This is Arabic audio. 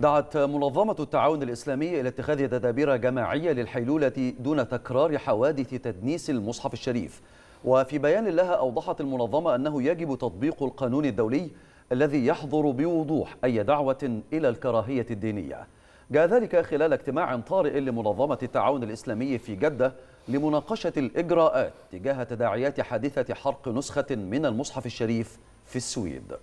دعت منظمة التعاون الإسلامي إلى اتخاذ تدابير جماعية للحيلولة دون تكرار حوادث تدنيس المصحف الشريف وفي بيان لها أوضحت المنظمة أنه يجب تطبيق القانون الدولي الذي يحظر بوضوح أي دعوة إلى الكراهية الدينية جاء ذلك خلال اجتماع طارئ لمنظمة التعاون الإسلامي في جدة لمناقشة الإجراءات تجاه تداعيات حادثة حرق نسخة من المصحف الشريف في السويد